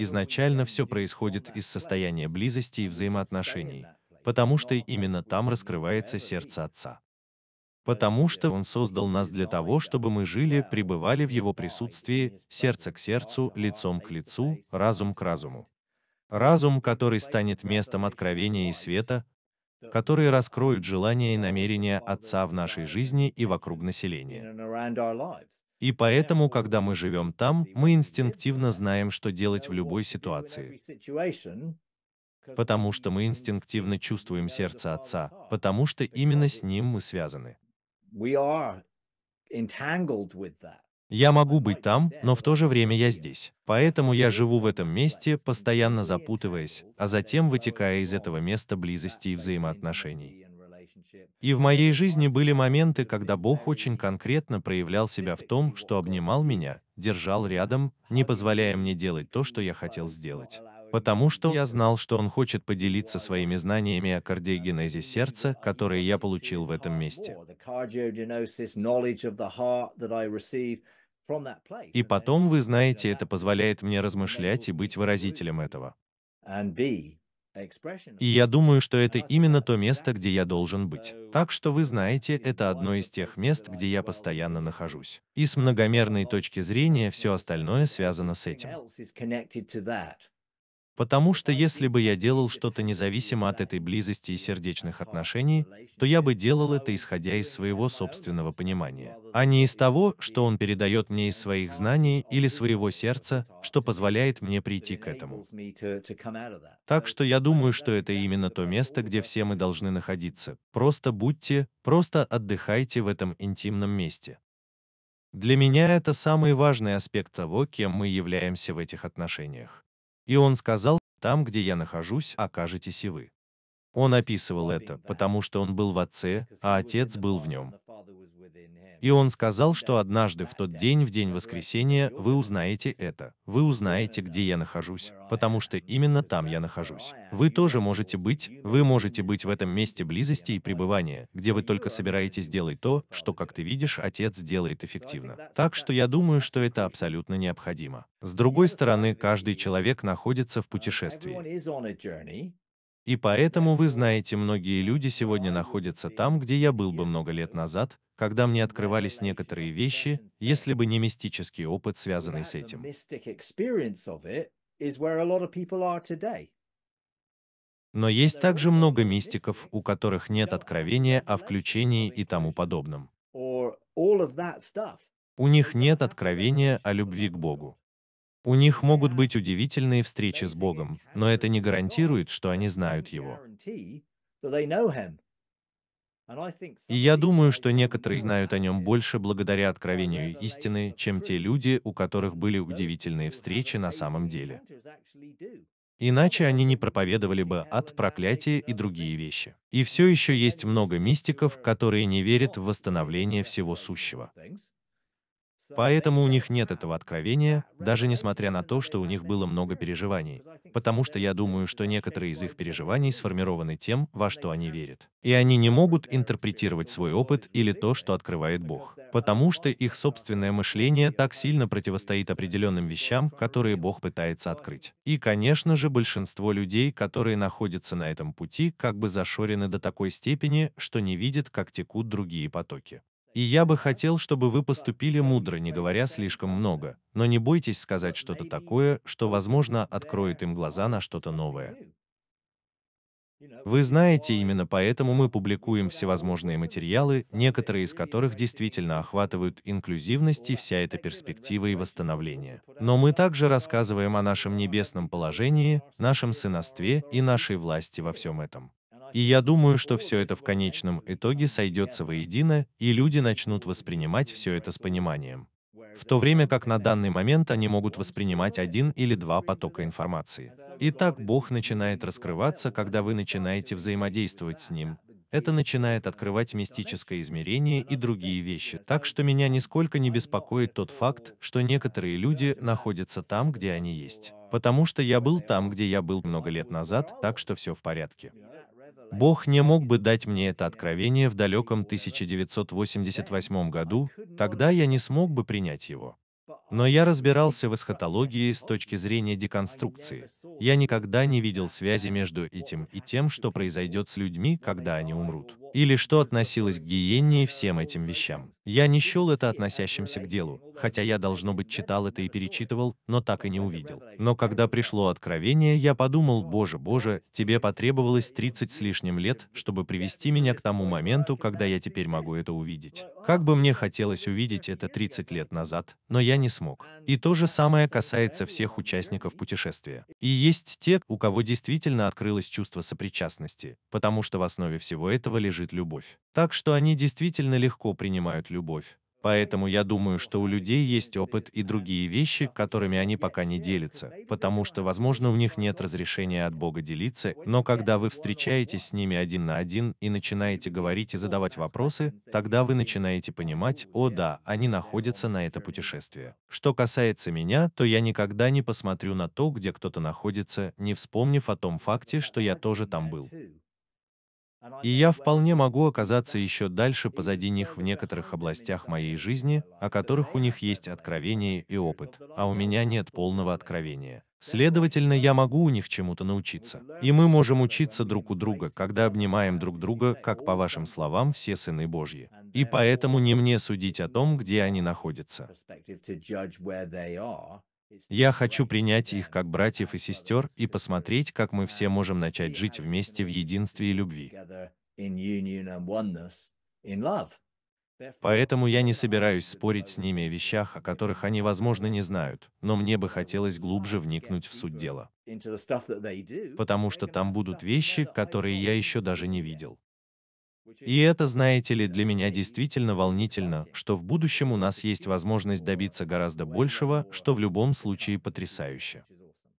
Изначально все происходит из состояния близости и взаимоотношений, потому что именно там раскрывается сердце Отца. Потому что Он создал нас для того, чтобы мы жили, пребывали в Его присутствии, сердце к сердцу, лицом к лицу, разум к разуму. Разум, который станет местом откровения и света, которые раскроют желания и намерения Отца в нашей жизни и вокруг населения. И поэтому, когда мы живем там, мы инстинктивно знаем, что делать в любой ситуации. Потому что мы инстинктивно чувствуем сердце Отца, потому что именно с Ним мы связаны. Я могу быть там, но в то же время я здесь. Поэтому я живу в этом месте, постоянно запутываясь, а затем вытекая из этого места близости и взаимоотношений. И в моей жизни были моменты, когда Бог очень конкретно проявлял себя в том, что обнимал меня, держал рядом, не позволяя мне делать то, что я хотел сделать. Потому что я знал, что он хочет поделиться своими знаниями о кардиогенезе сердца, которые я получил в этом месте. И потом, вы знаете, это позволяет мне размышлять и быть выразителем этого. И я думаю, что это именно то место, где я должен быть. Так что вы знаете, это одно из тех мест, где я постоянно нахожусь. И с многомерной точки зрения все остальное связано с этим. Потому что если бы я делал что-то независимо от этой близости и сердечных отношений, то я бы делал это исходя из своего собственного понимания, а не из того, что он передает мне из своих знаний или своего сердца, что позволяет мне прийти к этому. Так что я думаю, что это именно то место, где все мы должны находиться. Просто будьте, просто отдыхайте в этом интимном месте. Для меня это самый важный аспект того, кем мы являемся в этих отношениях. И он сказал, там, где я нахожусь, окажетесь и вы. Он описывал это, потому что он был в отце, а отец был в нем. И он сказал, что однажды в тот день, в день воскресения, вы узнаете это. Вы узнаете, где я нахожусь, потому что именно там я нахожусь. Вы тоже можете быть, вы можете быть в этом месте близости и пребывания, где вы только собираетесь делать то, что, как ты видишь, Отец делает эффективно. Так что я думаю, что это абсолютно необходимо. С другой стороны, каждый человек находится в путешествии. И поэтому вы знаете, многие люди сегодня находятся там, где я был бы много лет назад, когда мне открывались некоторые вещи, если бы не мистический опыт, связанный с этим. Но есть также много мистиков, у которых нет откровения о включении и тому подобном. У них нет откровения о любви к Богу. У них могут быть удивительные встречи с Богом, но это не гарантирует, что они знают Его. И я думаю, что некоторые знают о нем больше благодаря откровению истины, чем те люди, у которых были удивительные встречи на самом деле. Иначе они не проповедовали бы ад, проклятие и другие вещи. И все еще есть много мистиков, которые не верят в восстановление всего сущего. Поэтому у них нет этого откровения, даже несмотря на то, что у них было много переживаний. Потому что я думаю, что некоторые из их переживаний сформированы тем, во что они верят. И они не могут интерпретировать свой опыт или то, что открывает Бог. Потому что их собственное мышление так сильно противостоит определенным вещам, которые Бог пытается открыть. И, конечно же, большинство людей, которые находятся на этом пути, как бы зашорены до такой степени, что не видят, как текут другие потоки. И я бы хотел, чтобы вы поступили мудро, не говоря слишком много, но не бойтесь сказать что-то такое, что, возможно, откроет им глаза на что-то новое. Вы знаете, именно поэтому мы публикуем всевозможные материалы, некоторые из которых действительно охватывают инклюзивность и вся эта перспектива и восстановление. Но мы также рассказываем о нашем небесном положении, нашем сыновстве и нашей власти во всем этом. И я думаю, что все это в конечном итоге сойдется воедино, и люди начнут воспринимать все это с пониманием. В то время как на данный момент они могут воспринимать один или два потока информации. Итак, Бог начинает раскрываться, когда вы начинаете взаимодействовать с Ним, это начинает открывать мистическое измерение и другие вещи. Так что меня нисколько не беспокоит тот факт, что некоторые люди находятся там, где они есть. Потому что я был там, где я был много лет назад, так что все в порядке. Бог не мог бы дать мне это откровение в далеком 1988 году, тогда я не смог бы принять его. Но я разбирался в эсхатологии с точки зрения деконструкции. Я никогда не видел связи между этим и тем, что произойдет с людьми, когда они умрут или что относилось к гиенне и всем этим вещам. Я не счел это относящимся к делу, хотя я, должно быть, читал это и перечитывал, но так и не увидел. Но когда пришло откровение, я подумал, боже, боже, тебе потребовалось 30 с лишним лет, чтобы привести меня к тому моменту, когда я теперь могу это увидеть. Как бы мне хотелось увидеть это 30 лет назад, но я не смог. И то же самое касается всех участников путешествия. И есть те, у кого действительно открылось чувство сопричастности, потому что в основе всего этого лежит лежит любовь. Так что они действительно легко принимают любовь. Поэтому я думаю, что у людей есть опыт и другие вещи, которыми они пока не делятся, потому что, возможно, у них нет разрешения от Бога делиться, но когда вы встречаетесь с ними один на один и начинаете говорить и задавать вопросы, тогда вы начинаете понимать, о да, они находятся на это путешествие. Что касается меня, то я никогда не посмотрю на то, где кто-то находится, не вспомнив о том факте, что я тоже там был. И я вполне могу оказаться еще дальше позади них в некоторых областях моей жизни, о которых у них есть откровение и опыт, а у меня нет полного откровения. Следовательно, я могу у них чему-то научиться. И мы можем учиться друг у друга, когда обнимаем друг друга, как по вашим словам, все сыны Божьи. И поэтому не мне судить о том, где они находятся. Я хочу принять их как братьев и сестер и посмотреть, как мы все можем начать жить вместе в единстве и любви. Поэтому я не собираюсь спорить с ними о вещах, о которых они, возможно, не знают, но мне бы хотелось глубже вникнуть в суть дела. Потому что там будут вещи, которые я еще даже не видел. И это, знаете ли, для меня действительно волнительно, что в будущем у нас есть возможность добиться гораздо большего, что в любом случае потрясающе.